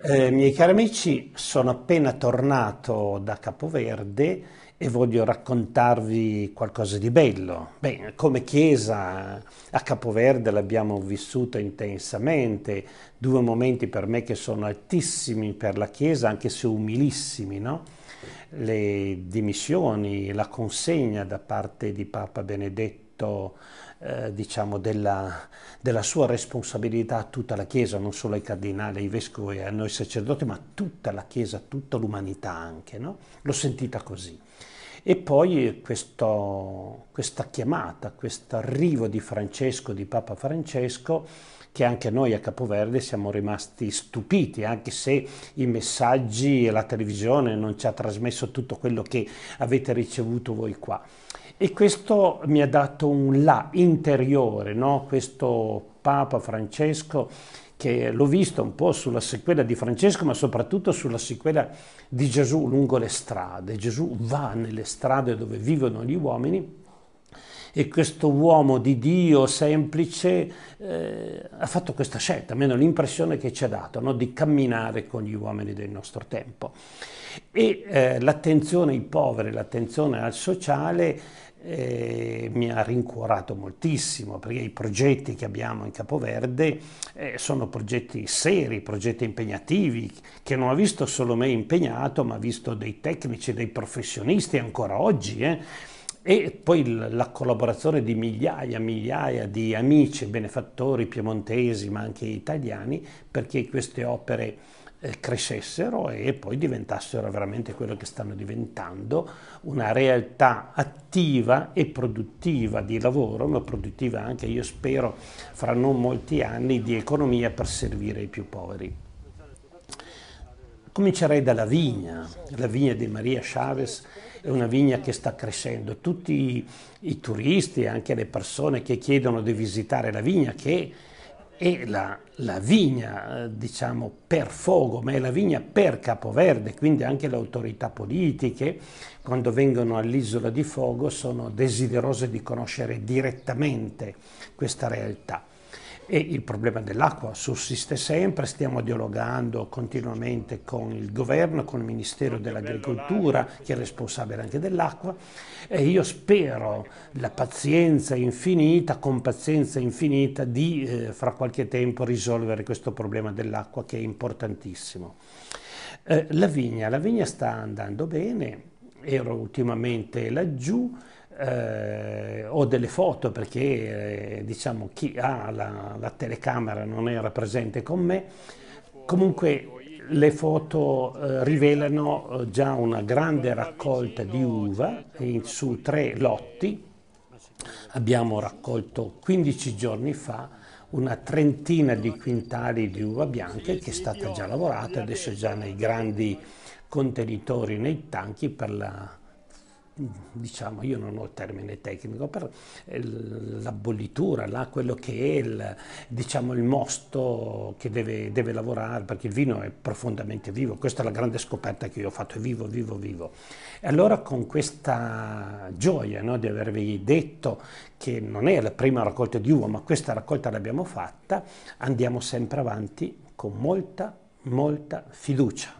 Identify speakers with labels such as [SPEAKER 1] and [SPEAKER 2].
[SPEAKER 1] Eh, miei cari amici, sono appena tornato da Capoverde e voglio raccontarvi qualcosa di bello. Beh, come chiesa a Capoverde l'abbiamo vissuta intensamente, due momenti per me che sono altissimi per la chiesa, anche se umilissimi, no? Le dimissioni, la consegna da parte di Papa Benedetto detto eh, diciamo della, della, sua responsabilità a tutta la Chiesa, non solo ai cardinali, ai vescovi a noi sacerdoti, ma a tutta la Chiesa, a tutta l'umanità anche. No? L'ho sentita così. E poi questo, questa chiamata, questo arrivo di Francesco, di Papa Francesco, che anche noi a Capoverde siamo rimasti stupiti, anche se i messaggi e la televisione non ci ha trasmesso tutto quello che avete ricevuto voi qua. E questo mi ha dato un là interiore, no? questo Papa Francesco, che l'ho visto un po' sulla sequela di Francesco, ma soprattutto sulla sequela di Gesù lungo le strade. Gesù va nelle strade dove vivono gli uomini e questo uomo di Dio semplice eh, ha fatto questa scelta, almeno l'impressione che ci ha dato, no? di camminare con gli uomini del nostro tempo. E eh, l'attenzione ai poveri, l'attenzione al sociale eh, mi ha rincuorato moltissimo perché i progetti che abbiamo in Capoverde eh, sono progetti seri, progetti impegnativi, che non ha visto solo me impegnato, ma ha visto dei tecnici, dei professionisti ancora oggi. Eh. E poi la collaborazione di migliaia e migliaia di amici, benefattori piemontesi, ma anche italiani, perché queste opere eh, crescessero e poi diventassero veramente quello che stanno diventando, una realtà attiva e produttiva di lavoro, ma produttiva anche, io spero, fra non molti anni di economia per servire i più poveri. Comincerei dalla vigna, la vigna di Maria Chavez è una vigna che sta crescendo, tutti i, i turisti e anche le persone che chiedono di visitare la vigna che è la, la vigna, eh, diciamo, per Fogo, ma è la vigna per Capoverde, quindi anche le autorità politiche, quando vengono all'isola di Fogo, sono desiderose di conoscere direttamente questa realtà e il problema dell'acqua sussiste sempre, stiamo dialogando continuamente con il governo, con il Ministero dell'Agricoltura che è responsabile anche dell'acqua e io spero la pazienza infinita, con pazienza infinita, di eh, fra qualche tempo risolvere questo problema dell'acqua che è importantissimo. Eh, la vigna, la vigna sta andando bene, ero ultimamente laggiù, eh, ho delle foto perché eh, diciamo chi ha la, la, telecamera non era presente con me. Comunque le foto eh, rivelano eh, già una grande raccolta di uva in, su tre lotti. Abbiamo raccolto 15 giorni fa una trentina di quintali di uva bianca che è stata già lavorata, adesso è già nei grandi contenitori, nei tanchi per la diciamo, io non ho il termine tecnico, per eh, la bollitura, là, quello che è il, diciamo, il mosto che deve, deve, lavorare, perché il vino è profondamente vivo, questa è la grande scoperta che io ho fatto, è vivo, vivo, vivo. E allora con questa gioia no, di avervi detto che non è la prima raccolta di uva, ma questa raccolta l'abbiamo fatta, andiamo sempre avanti con molta, molta fiducia.